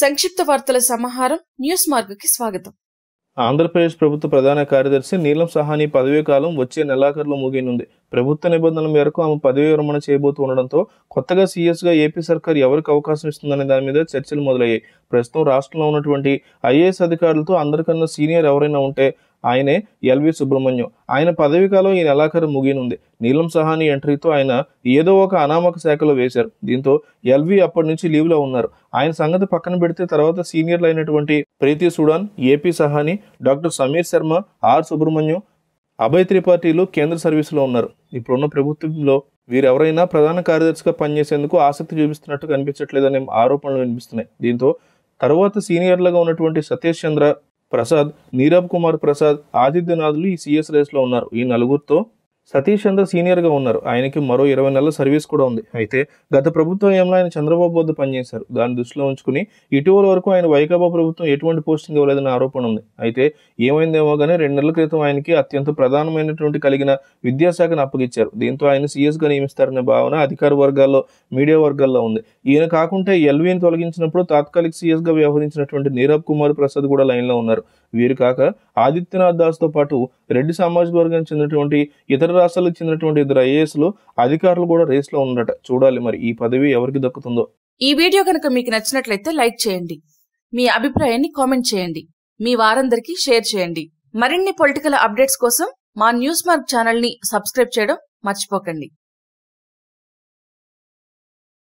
సంక్షిప్త వార్తల సమాహారం న్యూస్ మార్గకి స్వాగతం ఆంధ్రప్రదేశ్ ప్రభుత్వ ప్రధాన కార్యదర్శి నీలం సహాని పదవీ కాలం వచ్చే నెలాఖరులో ముగియనుంది ప్రభుత్వ నిబంధనల మేరకు ఆమె పదవీ విరమణ చేయబోతుండటంతో కొత్తగా సీఎస్గా ఏపీ సర్కార్ ఎవరికి అవకాశం ఇస్తుందనే దాని మీద చర్చలు మొదలయ్యాయి ప్రస్తుతం రాష్ట్రంలో ఉన్నటువంటి ఐఏఎస్ అధికారులతో అందరికన్నా సీనియర్ ఎవరైనా ఉంటే ఆయనే ఎల్వి సుబ్రహ్మణ్యం ఆయన పదవికాలం ఈ నెలాఖరు ముగినుంది నీలం సహాని ఎంట్రీతో ఆయన ఏదో ఒక అనామక శాఖలో వేశారు దీంతో ఎల్వి అప్పటి నుంచి లీవ్లో ఉన్నారు ఆయన సంగతి పక్కన పెడితే తర్వాత సీనియర్లు అయినటువంటి Preethi Sudan AP Sahani doctor Sameer Sharma R Subrahmanyam Abhaya త్రిపాఠీలు కేంద్ర సర్వీసులో ఉన్నారు ఇప్పుడున్న ప్రభుత్వంలో వీరెవరైనా ప్రధాన కార్యదర్శిగా పనిచేసేందుకు ఆసక్తి చూపిస్తున్నట్టు కనిపించట్లేదనే ఆరోపణలు వినిపిస్తున్నాయి దీంతో తర్వాత సీనియర్లుగా ఉన్నటువంటి సతీష్ చంద్ర ప్రసాద్ నీరబ్ కుమార్ ప్రసాద్ ఆదిత్యనాథ్లు ఈ సిఎస్ రేస్లో ఉన్నారు ఈ నలుగురితో సతీష్ చంద్ర సీనియర్గా ఉన్నారు ఆయనకి మరో ఇరవై నెలల సర్వీస్ కూడా ఉంది అయితే గత ప్రభుత్వం ఏమైనా ఆయన చంద్రబాబు వద్ద పనిచేశారు దాన్ని దృష్టిలో ఉంచుకుని ఇటీవల వరకు ఆయన వైకాపా ప్రభుత్వం ఎటువంటి పోస్టింగ్ ఇవ్వలేదని ఆరోపణ ఉంది అయితే ఏమైందేమో కానీ రెండు నెలల క్రితం ఆయనకి అత్యంత ప్రధానమైనటువంటి కలిగిన విద్యాశాఖను అప్పగించారు దీంతో ఆయన సీఎస్గా నియమిస్తారనే భావన అధికార వర్గాల్లో మీడియా వర్గాల్లో ఉంది ఈయన కాకుండా ఎల్వీని తొలగించినప్పుడు తాత్కాలిక సీఎస్గా వ్యవహరించినటువంటి నీరబ్ కుమార్ ప్రసాద్ కూడా లైన్లో ఉన్నారు వీరు కాక ఆదిత్యనాథ్ దాస్తో పాటు రెడ్డి సామాజిక వర్గానికి చెందినటువంటి ఇతర రాష్ట్రాలకు చెందినటువంటి ఇద్దరు ఐఏఎస్లు అధికారులు కూడా రేస్లో ఉన్నట చూడాలి మరి ఈ పదవి ఎవరికి దక్కుతుందో ఈ వీడియో కనుక మీకు నచ్చినట్లయితే లైక్ చేయండి మీ అభిప్రాయాన్ని కామెంట్ చేయండి మీ వారందరికీ షేర్ చేయండి మరిన్ని పొలిటికల్ అప్డేట్స్ కోసం మా న్యూస్ మార్క్ ఛానల్ని సబ్స్క్రైబ్ చేయడం మర్చిపోకండి